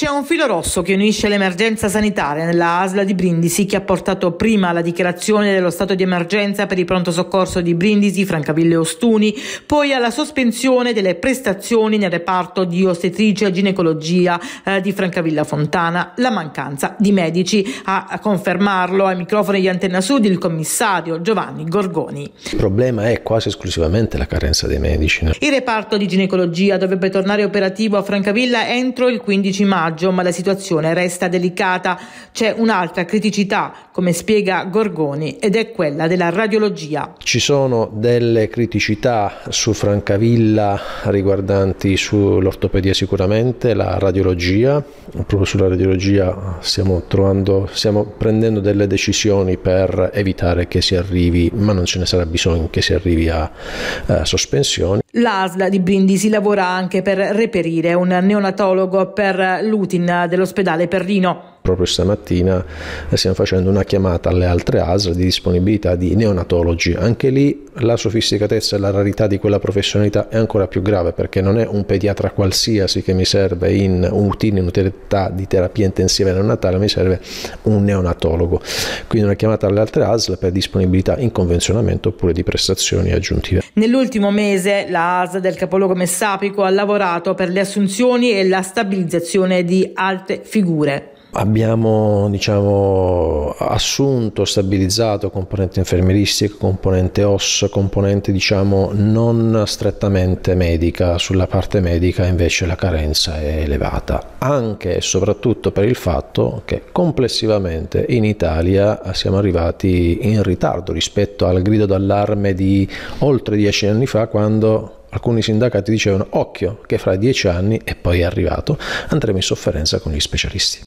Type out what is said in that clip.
C'è un filo rosso che unisce l'emergenza sanitaria nella ASLA di Brindisi che ha portato prima alla dichiarazione dello stato di emergenza per il pronto soccorso di Brindisi, Francaville e Ostuni, poi alla sospensione delle prestazioni nel reparto di ostetricia e ginecologia eh, di Francavilla Fontana, la mancanza di medici. A, a confermarlo ai microfoni di Antenna Sud il commissario Giovanni Gorgoni. Il problema è quasi esclusivamente la carenza dei medici. No? Il reparto di ginecologia dovrebbe tornare operativo a Francavilla entro il 15 maggio maggio, ma la situazione resta delicata. C'è un'altra criticità, come spiega Gorgoni, ed è quella della radiologia. Ci sono delle criticità su Francavilla riguardanti sull'ortopedia sicuramente, la radiologia, proprio sulla radiologia stiamo, trovando, stiamo prendendo delle decisioni per evitare che si arrivi, ma non ce ne sarà bisogno che si arrivi a, a sospensioni. L'ASLA di Brindisi lavora anche per reperire un neonatologo per l'uso Lutin eh, dell'ospedale Perrino proprio stamattina eh, stiamo facendo una chiamata alle altre ASL di disponibilità di neonatologi. Anche lì la sofisticatezza e la rarità di quella professionalità è ancora più grave perché non è un pediatra qualsiasi che mi serve in utile in utilità di terapia intensiva neonatale, mi serve un neonatologo. Quindi una chiamata alle altre ASL per disponibilità in convenzionamento oppure di prestazioni aggiuntive. Nell'ultimo mese la ASL del capoluogo Messapico ha lavorato per le assunzioni e la stabilizzazione di altre figure abbiamo diciamo, assunto, stabilizzato componente infermieristica, componente OS, componente diciamo, non strettamente medica, sulla parte medica invece la carenza è elevata, anche e soprattutto per il fatto che complessivamente in Italia siamo arrivati in ritardo rispetto al grido d'allarme di oltre dieci anni fa quando alcuni sindacati dicevano occhio che fra dieci anni e poi è arrivato andremo in sofferenza con gli specialisti.